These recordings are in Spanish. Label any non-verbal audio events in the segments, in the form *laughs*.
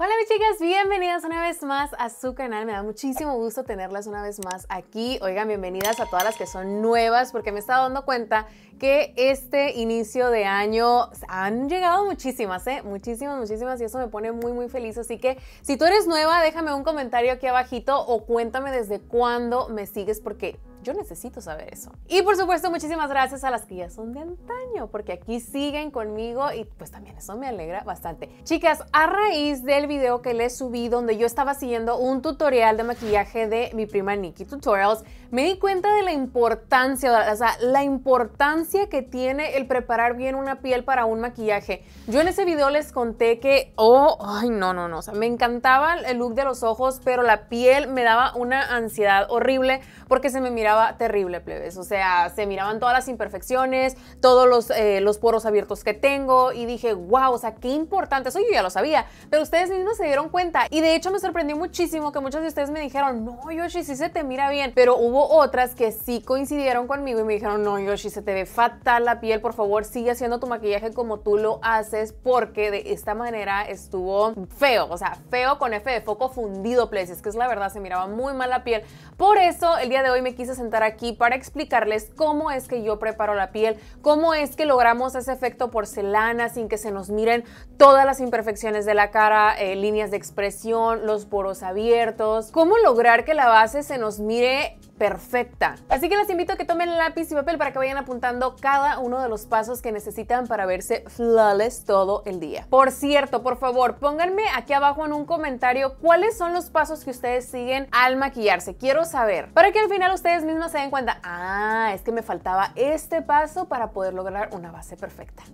Hola mis chicas, bienvenidas una vez más a su canal. Me da muchísimo gusto tenerlas una vez más aquí. Oigan, bienvenidas a todas las que son nuevas porque me he estado dando cuenta que este inicio de año han llegado muchísimas, ¿eh? Muchísimas, muchísimas y eso me pone muy, muy feliz. Así que si tú eres nueva, déjame un comentario aquí abajito o cuéntame desde cuándo me sigues porque yo necesito saber eso. Y por supuesto, muchísimas gracias a las que ya son de antaño, porque aquí siguen conmigo y pues también eso me alegra bastante. Chicas, a raíz del video que les subí donde yo estaba siguiendo un tutorial de maquillaje de mi prima Nikki Tutorials, me di cuenta de la importancia, o sea, la importancia que tiene el preparar bien una piel para un maquillaje. Yo en ese video les conté que, oh, ay, no, no, no, o sea, me encantaba el look de los ojos, pero la piel me daba una ansiedad horrible porque se me miraba terrible, plebes. O sea, se miraban todas las imperfecciones, todos los, eh, los poros abiertos que tengo y dije, wow, o sea, qué importante. Eso yo ya lo sabía, pero ustedes mismos se dieron cuenta. Y de hecho me sorprendió muchísimo que muchos de ustedes me dijeron, no, Yoshi, sí se te mira bien. Pero hubo otras que sí coincidieron conmigo y me dijeron, no, Yoshi, se te ve fatal la piel, por favor, sigue haciendo tu maquillaje como tú lo haces porque de esta manera estuvo feo, o sea, feo con F de foco fundido, plebes. Es que es la verdad, se miraba muy mal la piel. Por eso el día de hoy me quise sentar aquí para explicarles cómo es que yo preparo la piel, cómo es que logramos ese efecto porcelana sin que se nos miren todas las imperfecciones de la cara, eh, líneas de expresión, los poros abiertos, cómo lograr que la base se nos mire perfecta. Así que les invito a que tomen lápiz y papel para que vayan apuntando cada uno de los pasos que necesitan para verse flawless todo el día. Por cierto, por favor, pónganme aquí abajo en un comentario cuáles son los pasos que ustedes siguen al maquillarse. Quiero saber, para que al final ustedes mismos se den cuenta, ah, es que me faltaba este paso para poder lograr una base perfecta.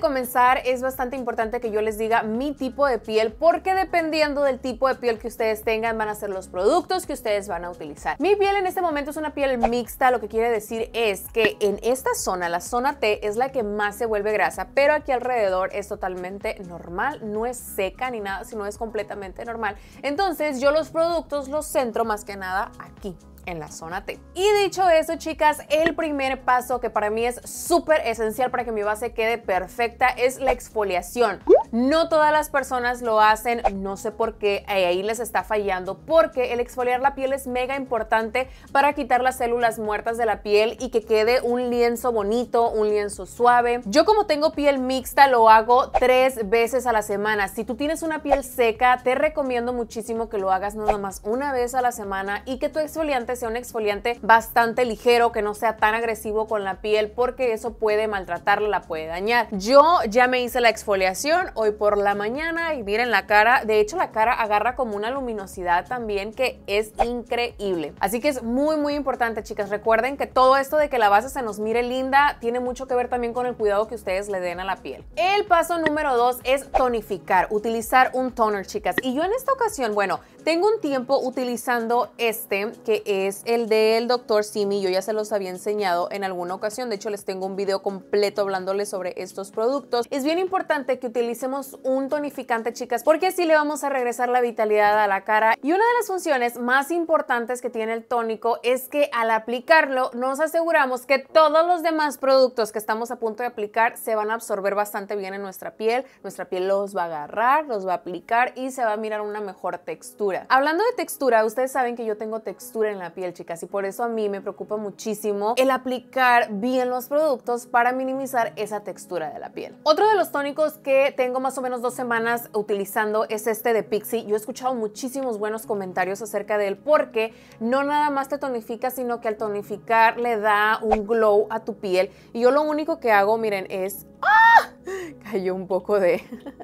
comenzar, es bastante importante que yo les diga mi tipo de piel, porque dependiendo del tipo de piel que ustedes tengan, van a ser los productos que ustedes van a utilizar. Mi piel en este momento es una piel mixta, lo que quiere decir es que en esta zona, la zona T, es la que más se vuelve grasa, pero aquí alrededor es totalmente normal, no es seca ni nada, sino es completamente normal. Entonces yo los productos los centro más que nada aquí en la zona T. Y dicho eso, chicas, el primer paso que para mí es súper esencial para que mi base quede perfecta es la exfoliación. No todas las personas lo hacen, no sé por qué, eh, ahí les está fallando, porque el exfoliar la piel es mega importante para quitar las células muertas de la piel y que quede un lienzo bonito, un lienzo suave. Yo como tengo piel mixta lo hago tres veces a la semana. Si tú tienes una piel seca, te recomiendo muchísimo que lo hagas nada más una vez a la semana y que tu exfoliante sea un exfoliante bastante ligero, que no sea tan agresivo con la piel, porque eso puede maltratarla, la puede dañar. Yo ya me hice la exfoliación hoy por la mañana y miren la cara. De hecho, la cara agarra como una luminosidad también que es increíble. Así que es muy, muy importante, chicas. Recuerden que todo esto de que la base se nos mire linda tiene mucho que ver también con el cuidado que ustedes le den a la piel. El paso número dos es tonificar, utilizar un toner, chicas. Y yo en esta ocasión, bueno, tengo un tiempo utilizando este, que es el del Dr. Simi. Yo ya se los había enseñado en alguna ocasión. De hecho, les tengo un video completo hablándoles sobre estos productos. Es bien importante que utilicen un tonificante, chicas, porque así le vamos a regresar la vitalidad a la cara. Y una de las funciones más importantes que tiene el tónico es que al aplicarlo nos aseguramos que todos los demás productos que estamos a punto de aplicar se van a absorber bastante bien en nuestra piel. Nuestra piel los va a agarrar, los va a aplicar y se va a mirar una mejor textura. Hablando de textura, ustedes saben que yo tengo textura en la piel, chicas, y por eso a mí me preocupa muchísimo el aplicar bien los productos para minimizar esa textura de la piel. Otro de los tónicos que tengo más o menos dos semanas utilizando es este de Pixie. Yo he escuchado muchísimos buenos comentarios acerca de él porque no nada más te tonifica, sino que al tonificar le da un glow a tu piel. Y yo lo único que hago, miren, es... ¡Ah! *laughs* Cayó un poco de... *laughs*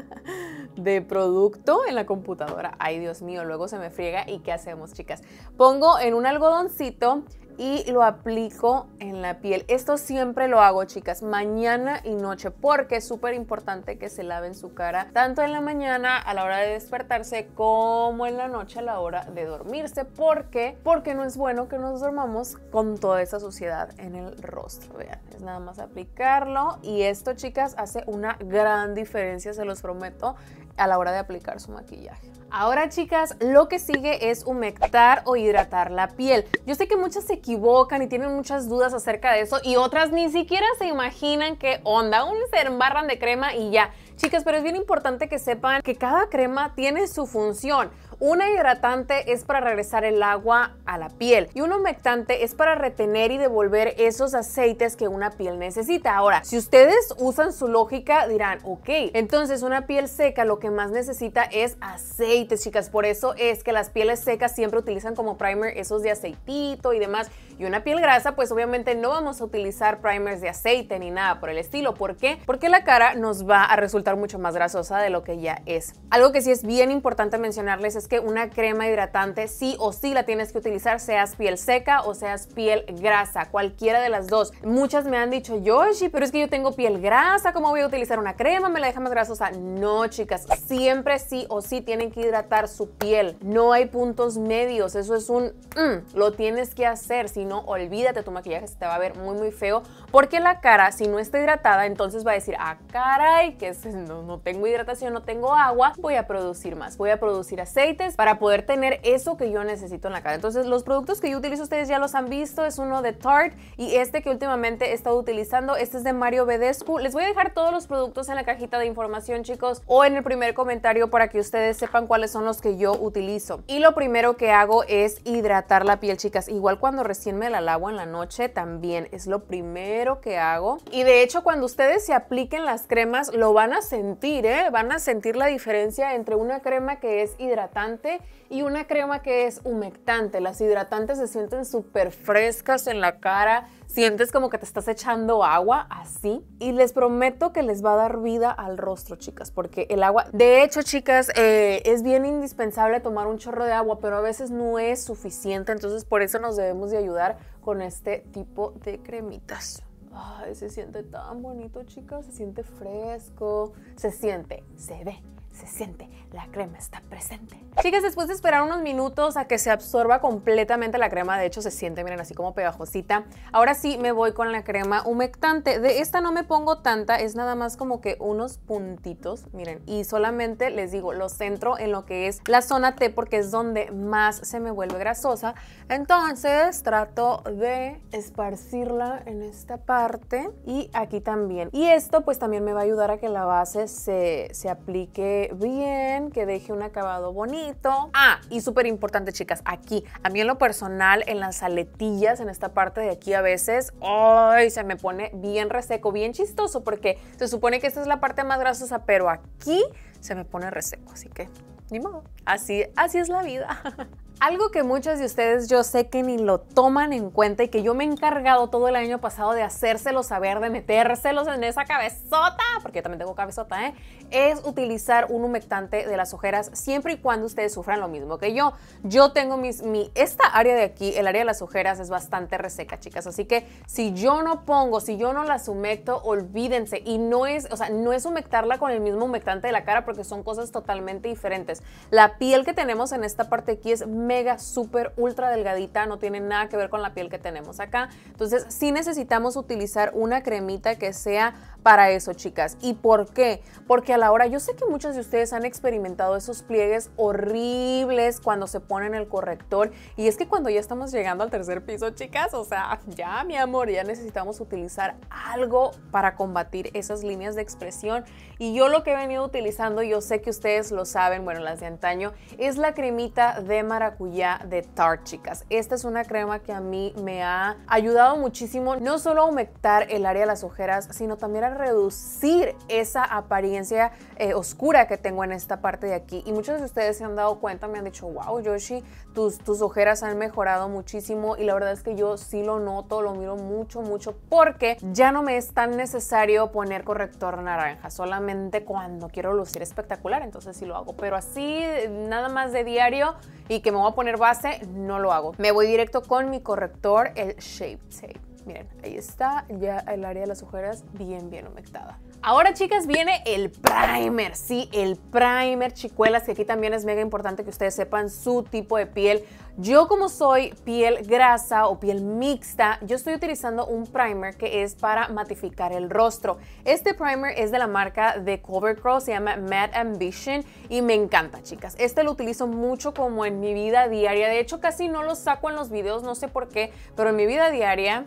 de producto en la computadora. Ay, Dios mío, luego se me friega. ¿Y qué hacemos, chicas? Pongo en un algodoncito y lo aplico en la piel. Esto siempre lo hago, chicas, mañana y noche, porque es súper importante que se laven su cara, tanto en la mañana a la hora de despertarse, como en la noche a la hora de dormirse. ¿Por qué? Porque no es bueno que nos dormamos con toda esa suciedad en el rostro. Vean, es nada más aplicarlo y esto, chicas, hace una gran diferencia, se los prometo a la hora de aplicar su maquillaje. Ahora chicas, lo que sigue es humectar o hidratar la piel. Yo sé que muchas se equivocan y tienen muchas dudas acerca de eso y otras ni siquiera se imaginan qué onda. Aún se embarran de crema y ya. Chicas, pero es bien importante que sepan que cada crema tiene su función. Una hidratante es para regresar el agua a la piel y un humectante es para retener y devolver esos aceites que una piel necesita. Ahora, si ustedes usan su lógica, dirán, ok, entonces una piel seca lo que más necesita es aceite, chicas. Por eso es que las pieles secas siempre utilizan como primer esos de aceitito y demás. Y una piel grasa, pues obviamente no vamos a utilizar primers de aceite ni nada por el estilo. ¿Por qué? Porque la cara nos va a resultar mucho más grasosa de lo que ya es. Algo que sí es bien importante mencionarles es que una crema hidratante sí o sí la tienes que utilizar, seas piel seca o seas piel grasa, cualquiera de las dos. Muchas me han dicho, Yoshi, pero es que yo tengo piel grasa, ¿cómo voy a utilizar una crema? ¿Me la deja más grasosa? No, chicas, siempre sí o sí tienen que hidratar su piel. No hay puntos medios, eso es un... Mm, lo tienes que hacer, si no, olvídate, tu maquillaje se te va a ver muy, muy feo, porque la cara, si no está hidratada, entonces va a decir, ah, caray, que no, no tengo hidratación, no tengo agua, voy a producir más, voy a producir aceites para poder tener eso que yo necesito en la cara. Entonces, los productos que yo utilizo, ustedes ya los han visto, es uno de Tarte y este que últimamente he estado utilizando, este es de Mario Bedescu. Les voy a dejar todos los productos en la cajita de información, chicos, o en el primer comentario para que ustedes sepan cuáles son los que yo utilizo. Y lo primero que hago es hidratar la piel, chicas, igual cuando recién me al agua en la noche también. Es lo primero que hago. Y de hecho, cuando ustedes se apliquen las cremas, lo van a sentir, ¿eh? Van a sentir la diferencia entre una crema que es hidratante y una crema que es humectante. Las hidratantes se sienten súper frescas en la cara, Sientes como que te estás echando agua así y les prometo que les va a dar vida al rostro, chicas, porque el agua, de hecho, chicas, eh, es bien indispensable tomar un chorro de agua, pero a veces no es suficiente, entonces por eso nos debemos de ayudar con este tipo de cremitas. Ay, se siente tan bonito, chicas, se siente fresco, se siente, se ve se siente, la crema está presente. Chicas, después de esperar unos minutos a que se absorba completamente la crema, de hecho se siente, miren, así como pegajosita. Ahora sí me voy con la crema humectante. De esta no me pongo tanta, es nada más como que unos puntitos, miren, y solamente les digo, los centro en lo que es la zona T porque es donde más se me vuelve grasosa. Entonces trato de esparcirla en esta parte y aquí también. Y esto pues también me va a ayudar a que la base se, se aplique bien, que deje un acabado bonito. Ah, y súper importante, chicas, aquí, a mí en lo personal, en las aletillas, en esta parte de aquí a veces, ¡ay! Se me pone bien reseco, bien chistoso, porque se supone que esta es la parte más grasosa, pero aquí se me pone reseco, así que ni modo. Así, así es la vida. *laughs* Algo que muchos de ustedes yo sé que ni lo toman en cuenta y que yo me he encargado todo el año pasado de hacérselo saber, de metérselos en esa cabezota, porque yo también tengo cabezota, ¿eh? es utilizar un humectante de las ojeras siempre y cuando ustedes sufran lo mismo que yo. Yo tengo mis, mi, esta área de aquí, el área de las ojeras es bastante reseca, chicas, así que si yo no pongo, si yo no las humecto, olvídense y no es, o sea, no es humectarla con el mismo humectante de la cara porque son cosas totalmente diferentes. La piel que tenemos en esta parte aquí es mega, súper, ultra delgadita, no tiene nada que ver con la piel que tenemos acá. Entonces sí necesitamos utilizar una cremita que sea para eso, chicas. ¿Y por qué? Porque a la hora, yo sé que muchas de ustedes han experimentado esos pliegues horribles cuando se ponen el corrector. Y es que cuando ya estamos llegando al tercer piso, chicas, o sea, ya mi amor, ya necesitamos utilizar algo para combatir esas líneas de expresión. Y yo lo que he venido utilizando, yo sé que ustedes lo saben, bueno, las de antaño, es la cremita de maracuyá cuya de Tarte, chicas. Esta es una crema que a mí me ha ayudado muchísimo, no solo a humectar el área de las ojeras, sino también a reducir esa apariencia eh, oscura que tengo en esta parte de aquí. Y muchos de ustedes se han dado cuenta, me han dicho, wow, Yoshi, tus, tus ojeras han mejorado muchísimo. Y la verdad es que yo sí lo noto, lo miro mucho, mucho, porque ya no me es tan necesario poner corrector naranja, solamente cuando quiero lucir espectacular, entonces sí lo hago. Pero así, nada más de diario y que me a poner base, no lo hago. Me voy directo con mi corrector, el Shape Tape. Miren, ahí está ya el área de las ojeras bien, bien humectada. Ahora, chicas, viene el primer. Sí, el primer, chicuelas, que aquí también es mega importante que ustedes sepan su tipo de piel. Yo, como soy piel grasa o piel mixta, yo estoy utilizando un primer que es para matificar el rostro. Este primer es de la marca de CoverGirl, se llama Mad Ambition y me encanta, chicas. Este lo utilizo mucho como en mi vida diaria. De hecho, casi no lo saco en los videos, no sé por qué, pero en mi vida diaria,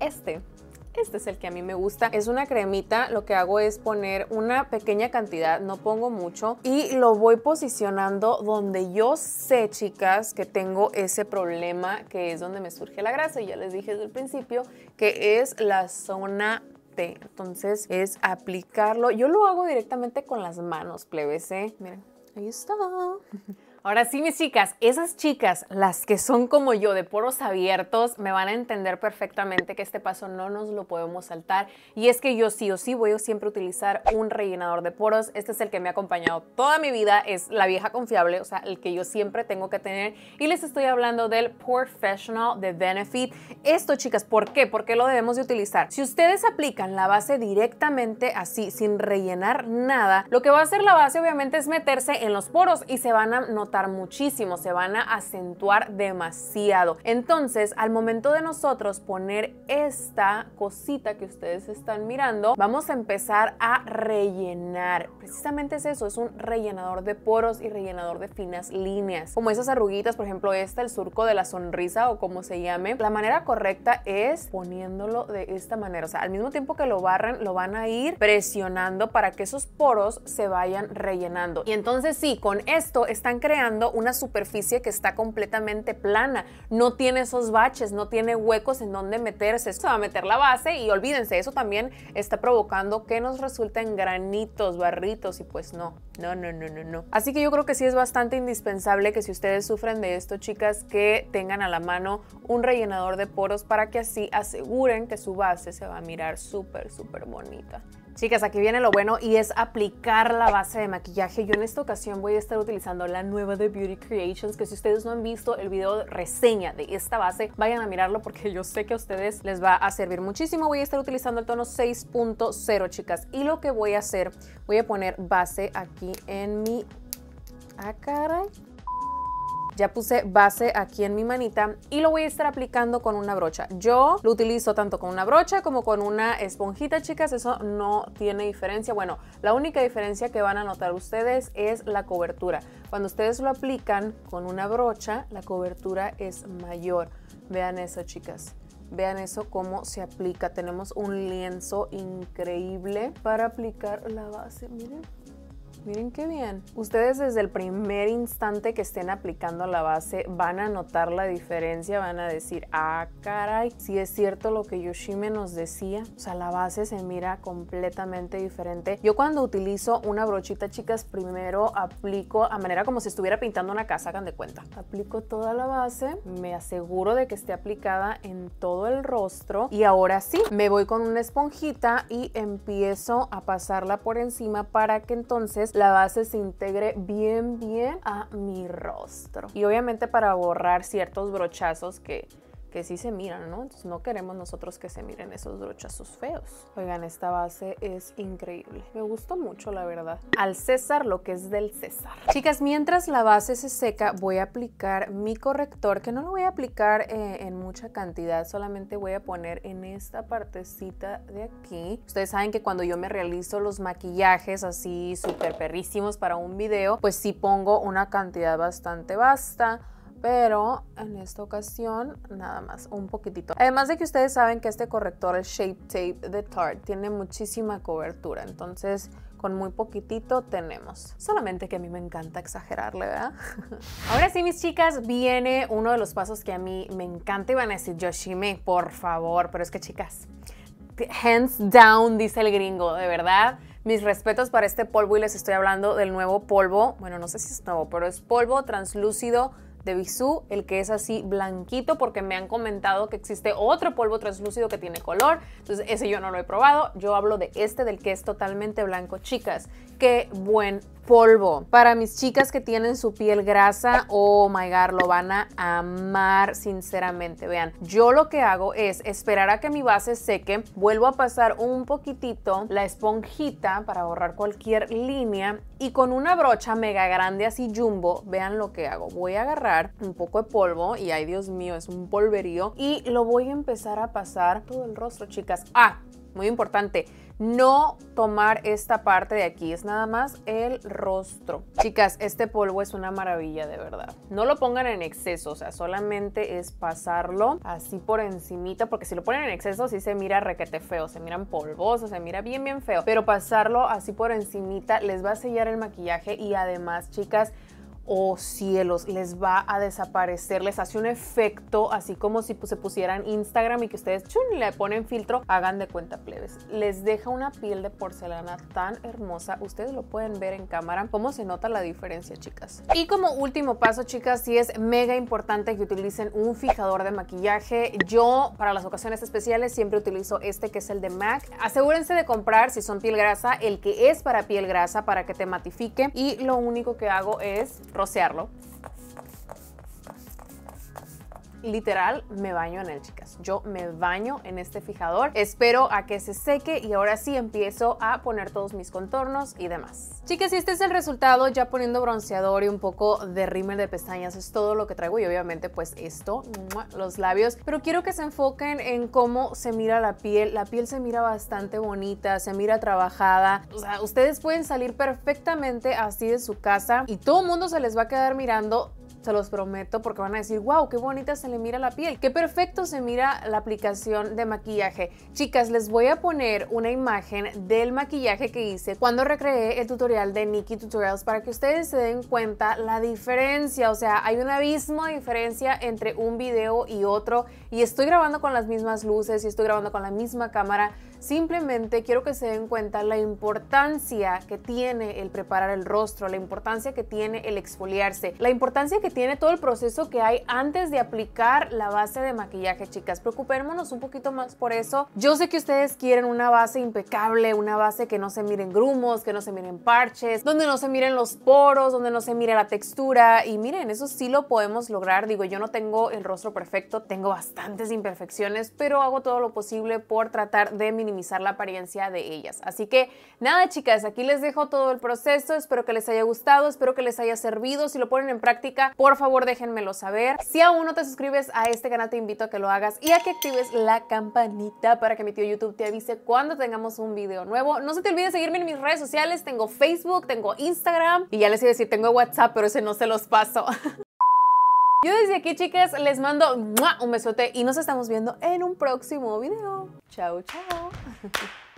este este es el que a mí me gusta. Es una cremita. Lo que hago es poner una pequeña cantidad, no pongo mucho. Y lo voy posicionando donde yo sé, chicas, que tengo ese problema, que es donde me surge la grasa. Y ya les dije desde el principio que es la zona T. Entonces es aplicarlo. Yo lo hago directamente con las manos, plebes. ¿eh? Miren, ahí está. Ahora sí, mis chicas, esas chicas, las que son como yo, de poros abiertos, me van a entender perfectamente que este paso no nos lo podemos saltar. Y es que yo sí o sí voy a siempre utilizar un rellenador de poros. Este es el que me ha acompañado toda mi vida, es la vieja confiable, o sea, el que yo siempre tengo que tener. Y les estoy hablando del Professional de Benefit. Esto, chicas, ¿por qué? ¿Por qué lo debemos de utilizar? Si ustedes aplican la base directamente así, sin rellenar nada, lo que va a hacer la base obviamente es meterse en los poros y se van a notar muchísimo, se van a acentuar demasiado. Entonces, al momento de nosotros poner esta cosita que ustedes están mirando, vamos a empezar a rellenar. Precisamente es eso, es un rellenador de poros y rellenador de finas líneas. Como esas arruguitas, por ejemplo, esta, el surco de la sonrisa o como se llame. La manera correcta es poniéndolo de esta manera. O sea, al mismo tiempo que lo barren lo van a ir presionando para que esos poros se vayan rellenando. Y entonces sí, con esto están creando una superficie que está completamente plana, no tiene esos baches, no tiene huecos en donde meterse. Se va a meter la base y olvídense, eso también está provocando que nos resulten granitos, barritos y pues no, no, no, no, no, no. Así que yo creo que sí es bastante indispensable que si ustedes sufren de esto, chicas, que tengan a la mano un rellenador de poros para que así aseguren que su base se va a mirar súper, súper bonita. Chicas, aquí viene lo bueno y es aplicar la base de maquillaje. Yo en esta ocasión voy a estar utilizando la nueva de Beauty Creations, que si ustedes no han visto el video reseña de esta base, vayan a mirarlo porque yo sé que a ustedes les va a servir muchísimo. Voy a estar utilizando el tono 6.0, chicas. Y lo que voy a hacer, voy a poner base aquí en mi... Ah, cara ya puse base aquí en mi manita y lo voy a estar aplicando con una brocha. Yo lo utilizo tanto con una brocha como con una esponjita, chicas. Eso no tiene diferencia. Bueno, la única diferencia que van a notar ustedes es la cobertura. Cuando ustedes lo aplican con una brocha, la cobertura es mayor. Vean eso, chicas. Vean eso cómo se aplica. Tenemos un lienzo increíble para aplicar la base. Miren. Miren qué bien. Ustedes desde el primer instante que estén aplicando la base van a notar la diferencia, van a decir, ah, caray, si es cierto lo que Yoshime nos decía. O sea, la base se mira completamente diferente. Yo cuando utilizo una brochita, chicas, primero aplico a manera como si estuviera pintando una casa, hagan de cuenta. Aplico toda la base, me aseguro de que esté aplicada en todo el rostro y ahora sí, me voy con una esponjita y empiezo a pasarla por encima para que entonces pues, la base se integre bien bien a mi rostro. Y obviamente para borrar ciertos brochazos que que sí se miran, ¿no? Entonces no queremos nosotros que se miren esos brochazos feos. Oigan, esta base es increíble. Me gustó mucho, la verdad. Al César lo que es del César. Chicas, mientras la base se seca, voy a aplicar mi corrector, que no lo voy a aplicar eh, en mucha cantidad, solamente voy a poner en esta partecita de aquí. Ustedes saben que cuando yo me realizo los maquillajes así súper perrísimos para un video, pues sí pongo una cantidad bastante vasta pero en esta ocasión nada más un poquitito. Además de que ustedes saben que este corrector, el Shape Tape de Tarte, tiene muchísima cobertura, entonces con muy poquitito tenemos. Solamente que a mí me encanta exagerarle, ¿verdad? *laughs* Ahora sí, mis chicas, viene uno de los pasos que a mí me encanta y van a decir, Yoshime, por favor, pero es que chicas, hands down, dice el gringo, de verdad. Mis respetos para este polvo y les estoy hablando del nuevo polvo. Bueno, no sé si es nuevo, pero es polvo translúcido de Bisú, el que es así blanquito, porque me han comentado que existe otro polvo translúcido que tiene color. Entonces, ese yo no lo he probado. Yo hablo de este, del que es totalmente blanco. Chicas, qué buen polvo. Para mis chicas que tienen su piel grasa, oh my god, lo van a amar sinceramente. Vean, yo lo que hago es esperar a que mi base seque, vuelvo a pasar un poquitito la esponjita para borrar cualquier línea y con una brocha mega grande así jumbo, vean lo que hago. Voy a agarrar un poco de polvo y ay Dios mío, es un polverío y lo voy a empezar a pasar todo el rostro, chicas. Ah, muy importante, no tomar esta parte de aquí, es nada más el rostro. Chicas, este polvo es una maravilla de verdad. No lo pongan en exceso, o sea, solamente es pasarlo así por encimita, porque si lo ponen en exceso sí se mira requete feo, se miran polvoso se mira bien bien feo, pero pasarlo así por encimita les va a sellar el maquillaje y además, chicas, oh cielos, les va a desaparecer, les hace un efecto así como si se pusieran Instagram y que ustedes le ponen filtro, hagan de cuenta plebes. Les deja una piel de porcelana tan hermosa, ustedes lo pueden ver en cámara, cómo se nota la diferencia chicas. Y como último paso chicas, sí es mega importante que utilicen un fijador de maquillaje. Yo para las ocasiones especiales siempre utilizo este que es el de MAC. Asegúrense de comprar si son piel grasa, el que es para piel grasa para que te matifique y lo único que hago es rociarlo literal me baño en él, chicas. Yo me baño en este fijador, espero a que se seque y ahora sí empiezo a poner todos mis contornos y demás. Chicas, si este es el resultado ya poniendo bronceador y un poco de rímel de pestañas, es todo lo que traigo y obviamente pues esto, los labios, pero quiero que se enfoquen en cómo se mira la piel. La piel se mira bastante bonita, se mira trabajada. O sea, ustedes pueden salir perfectamente así de su casa y todo el mundo se les va a quedar mirando se los prometo, porque van a decir, wow, qué bonita se le mira la piel, qué perfecto se mira la aplicación de maquillaje. Chicas, les voy a poner una imagen del maquillaje que hice cuando recreé el tutorial de Nikki Tutorials para que ustedes se den cuenta la diferencia, o sea, hay un abismo de diferencia entre un video y otro y estoy grabando con las mismas luces y estoy grabando con la misma cámara, Simplemente quiero que se den cuenta la importancia que tiene el preparar el rostro, la importancia que tiene el exfoliarse, la importancia que tiene todo el proceso que hay antes de aplicar la base de maquillaje, chicas. Preocupémonos un poquito más por eso. Yo sé que ustedes quieren una base impecable, una base que no se miren grumos, que no se miren parches, donde no se miren los poros, donde no se mire la textura. Y miren, eso sí lo podemos lograr. Digo, yo no tengo el rostro perfecto, tengo bastantes imperfecciones, pero hago todo lo posible por tratar de minimizar minimizar la apariencia de ellas. Así que nada chicas, aquí les dejo todo el proceso, espero que les haya gustado, espero que les haya servido, si lo ponen en práctica, por favor déjenmelo saber. Si aún no te suscribes a este canal, te invito a que lo hagas y a que actives la campanita para que mi tío YouTube te avise cuando tengamos un video nuevo. No se te olvide seguirme en mis redes sociales, tengo Facebook, tengo Instagram y ya les iba a decir, tengo WhatsApp, pero ese no se los paso. *laughs* Yo desde aquí, chicas, les mando un besote y nos estamos viendo en un próximo video. Chao, chao. *laughs*